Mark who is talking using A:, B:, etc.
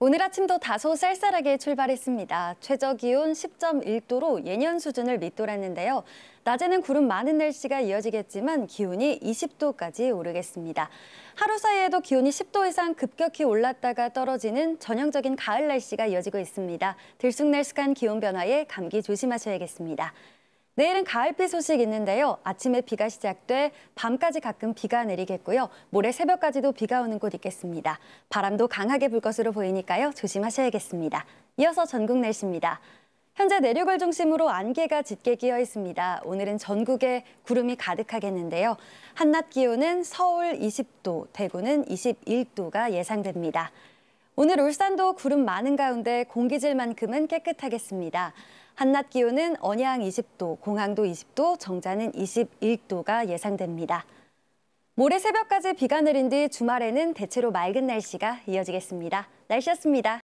A: 오늘 아침도 다소 쌀쌀하게 출발했습니다. 최저 기온 10.1도로 예년 수준을 밑돌았는데요. 낮에는 구름 많은 날씨가 이어지겠지만 기온이 20도까지 오르겠습니다. 하루 사이에도 기온이 10도 이상 급격히 올랐다가 떨어지는 전형적인 가을 날씨가 이어지고 있습니다. 들쑥날쑥한 기온 변화에 감기 조심하셔야겠습니다. 내일은 가을비 소식 있는데요. 아침에 비가 시작돼 밤까지 가끔 비가 내리겠고요. 모레 새벽까지도 비가 오는 곳 있겠습니다. 바람도 강하게 불 것으로 보이니까요. 조심하셔야겠습니다. 이어서 전국 날씨입니다. 현재 내륙을 중심으로 안개가 짙게 끼어 있습니다. 오늘은 전국에 구름이 가득하겠는데요. 한낮 기온은 서울 20도, 대구는 21도가 예상됩니다. 오늘 울산도 구름 많은 가운데 공기질만큼은 깨끗하겠습니다. 한낮 기온은 언양 20도, 공항도 20도, 정자는 21도가 예상됩니다. 모레 새벽까지 비가 내린 뒤 주말에는 대체로 맑은 날씨가 이어지겠습니다. 날씨였습니다.